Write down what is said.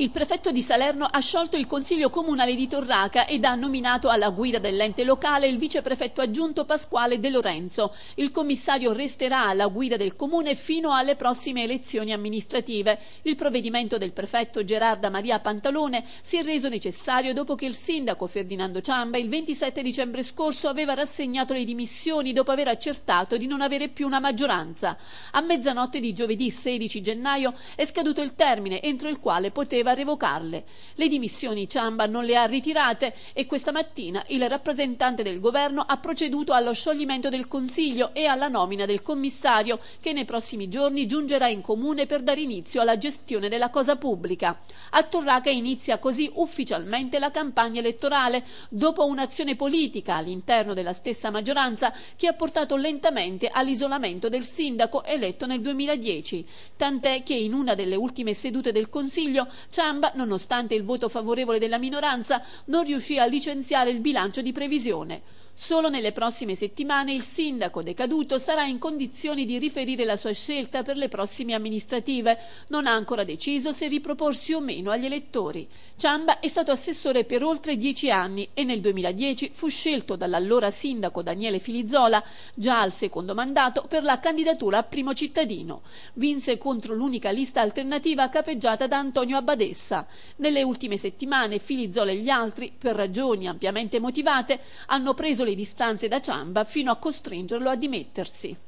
Il prefetto di Salerno ha sciolto il Consiglio Comunale di Torraca ed ha nominato alla guida dell'ente locale il viceprefetto aggiunto Pasquale De Lorenzo. Il commissario resterà alla guida del comune fino alle prossime elezioni amministrative. Il provvedimento del prefetto Gerarda Maria Pantalone si è reso necessario dopo che il sindaco Ferdinando Ciamba il 27 dicembre scorso aveva rassegnato le dimissioni dopo aver accertato di non avere più una maggioranza. A mezzanotte di giovedì 16 gennaio è scaduto il termine entro il quale poteva voleva revocarle. Le dimissioni Ciamba non le ha ritirate e questa mattina il rappresentante del governo ha proceduto allo scioglimento del Consiglio e alla nomina del commissario che nei prossimi giorni giungerà in comune per dare inizio alla gestione della cosa pubblica. A Torraca inizia così ufficialmente la campagna elettorale dopo un'azione politica all'interno della stessa maggioranza che ha portato lentamente all'isolamento del sindaco eletto nel 2010, tant'è che in una delle ultime sedute del Consiglio Ciamba, nonostante il voto favorevole della minoranza, non riuscì a licenziare il bilancio di previsione. Solo nelle prossime settimane il sindaco decaduto sarà in condizioni di riferire la sua scelta per le prossime amministrative. Non ha ancora deciso se riproporsi o meno agli elettori. Ciamba è stato assessore per oltre dieci anni e nel 2010 fu scelto dall'allora sindaco Daniele Filizzola, già al secondo mandato, per la candidatura a primo cittadino. Vinse contro l'unica lista alternativa capeggiata da Antonio Abbadessa. Nelle ultime settimane Filizzola e gli altri, per ragioni ampiamente motivate, hanno preso le distanze da Ciamba fino a costringerlo a dimettersi.